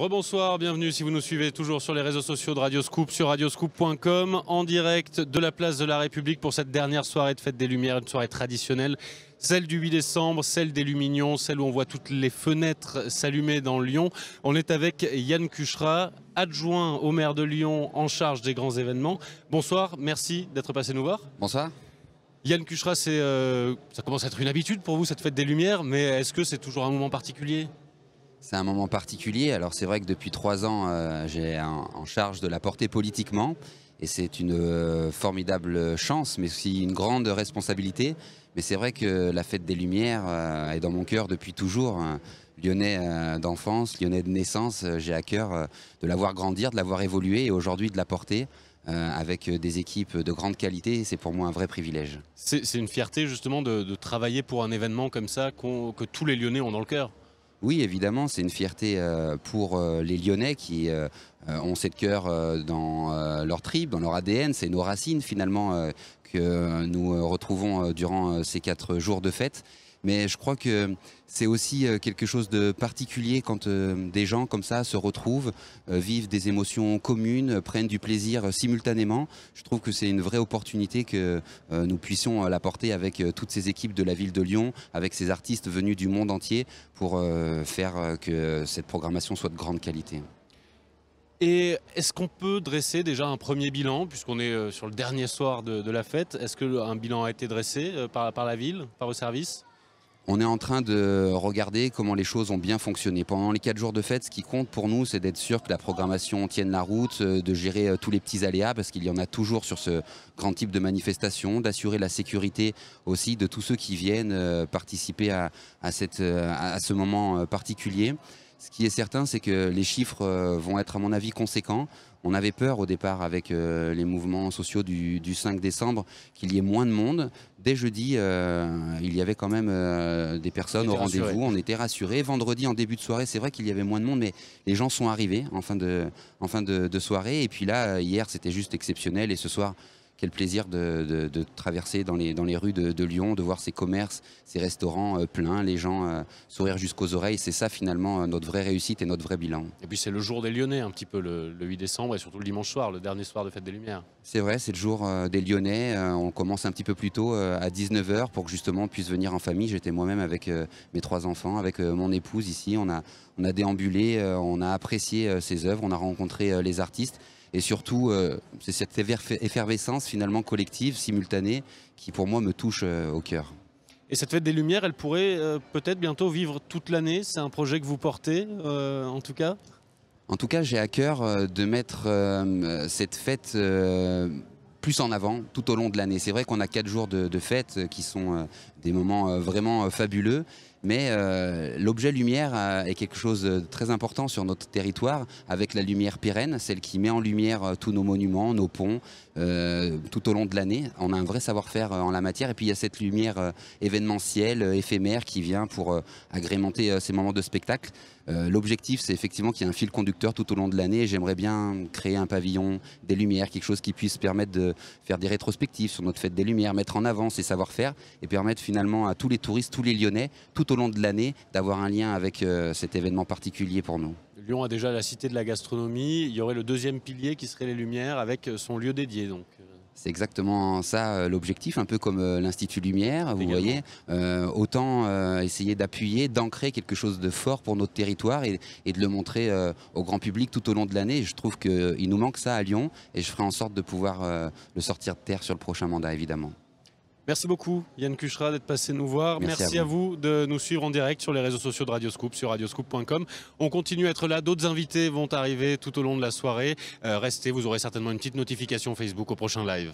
Rebonsoir, bienvenue si vous nous suivez toujours sur les réseaux sociaux de Radio Scoop, sur radioscoop.com, en direct de la place de la République pour cette dernière soirée de Fête des Lumières, une soirée traditionnelle, celle du 8 décembre, celle des Lumignons, celle où on voit toutes les fenêtres s'allumer dans Lyon. On est avec Yann Cuchera, adjoint au maire de Lyon en charge des grands événements. Bonsoir, merci d'être passé nous voir. Bonsoir. Yann Cuchera, c'est euh, ça commence à être une habitude pour vous cette Fête des Lumières, mais est-ce que c'est toujours un moment particulier c'est un moment particulier. Alors c'est vrai que depuis trois ans, euh, j'ai en charge de la porter politiquement. Et c'est une euh, formidable chance, mais aussi une grande responsabilité. Mais c'est vrai que la fête des Lumières euh, est dans mon cœur depuis toujours. Lyonnais d'enfance, lyonnais de naissance, j'ai à cœur de la voir grandir, de l'avoir voir évoluer et aujourd'hui de la porter. avec des équipes de grande qualité. C'est pour moi un vrai privilège. C'est une fierté justement de, travailler pour un événement comme ça que tous les Lyonnais ont dans le cœur. Oui, évidemment, c'est une fierté euh, pour euh, les Lyonnais qui euh, ont cette cœur dans leur tribe, dans leur ADN. C'est nos racines finalement que nous retrouvons durant ces quatre jours de fête. Mais je crois que c'est aussi euh, quelque chose de particulier quand euh, des gens comme ça se retrouvent, euh, vivent des émotions communes, prennent du plaisir simultanément. Je trouve que c'est une vraie opportunité que nous puissions l'apporter avec toutes ces équipes de la ville de Lyon, avec ces artistes venus du monde entier pour faire que cette programmation soit de grande qualité. Et est-ce qu'on peut dresser déjà un premier bilan, puisqu'on est sur le dernier soir de, la fête Est-ce qu'un bilan a été dressé par, la ville, par le service on est en train de regarder comment les choses ont bien fonctionné. Pendant les quatre jours de fête, ce qui compte pour nous, c'est d'être sûr que la programmation tienne la route, euh, de gérer euh, tous les petits aléas, parce qu'il y en a toujours sur ce grand type de manifestation, d'assurer la sécurité aussi de tous ceux qui viennent euh, participer à, à ce moment particulier. Ce qui est certain, c'est que les chiffres euh, vont être, à mon avis, conséquents. On avait peur au départ avec euh, les mouvements sociaux du, 5 décembre qu'il y ait moins de monde. Dès jeudi, euh, il y avait quand même des personnes au rendez-vous, on était rassurés. Vendredi, en début de soirée, c'est vrai qu'il y avait moins de monde, mais les gens sont arrivés en fin de, de soirée. Et puis là, hier, c'était juste exceptionnel. Et ce soir, quel plaisir de, traverser dans les, dans les rues de, Lyon, de voir ces commerces, ces restaurants euh, pleins, les gens euh, sourire jusqu'aux oreilles. C'est ça finalement euh, notre vraie réussite et notre vrai bilan. Et puis c'est le jour des Lyonnais un petit peu le, 8 décembre et surtout le dimanche soir, le dernier soir de Fête des Lumières. C'est vrai, c'est le jour des Lyonnais. on commence un petit peu plus tôt à 19h pour que justement on puisse venir en famille. J'étais moi-même avec mes trois enfants, avec mon épouse ici. On a, on a déambulé, on a apprécié ces œuvres, on a rencontré les artistes et surtout euh, c'est cette effervescence finalement collective, simultanée, qui pour moi me touche euh, au cœur. Et cette fête des Lumières, elle pourrait euh, peut-être bientôt vivre toute l'année. C'est un projet que vous portez, en tout cas en tout cas, j'ai à cœur de mettre cette fête plus en avant tout au long de l'année. C'est vrai qu'on a quatre jours de, fête qui sont des moments vraiment fabuleux. Mais euh, l'objet lumière euh, est quelque chose de très important sur notre territoire, avec la lumière pérenne, celle qui met en lumière euh, tous nos monuments, nos ponts, tout au long de l'année. On a un vrai savoir-faire en la matière. Et puis il y a cette lumière événementielle, éphémère, qui vient pour agrémenter ces moments de spectacle. L'objectif, c'est effectivement qu'il y ait un fil conducteur tout au long de l'année. J'aimerais bien créer un pavillon, des lumières, quelque chose qui puisse permettre de faire des rétrospectives sur notre fête des lumières, mettre en avant ces savoir-faire et permettre finalement à tous les touristes, tous les Lyonnais, tout au long de l'année d'avoir un lien avec euh, cet événement particulier pour nous. Lyon a déjà la cité de la gastronomie. Il y aurait le deuxième pilier qui serait les Lumières avec euh, son lieu dédié. Donc. Euh. C'est exactement ça l'objectif, un peu comme l'Institut Lumière, vous voyez. autant essayer d'appuyer, d'ancrer quelque chose de fort pour notre territoire et, de le montrer au grand public tout au long de l'année. Je trouve qu'il nous manque ça à Lyon et je ferai en sorte de pouvoir le sortir de terre sur le prochain mandat, évidemment. Merci beaucoup Yann Cuchera d'être passé nous voir. Merci, à, vous. de nous suivre en direct sur les réseaux sociaux de Radioscoop, sur radioscoop.com. On continue à être là. D'autres invités vont arriver tout au long de la soirée. Euh, restez, vous aurez certainement une petite notification Facebook au prochain live.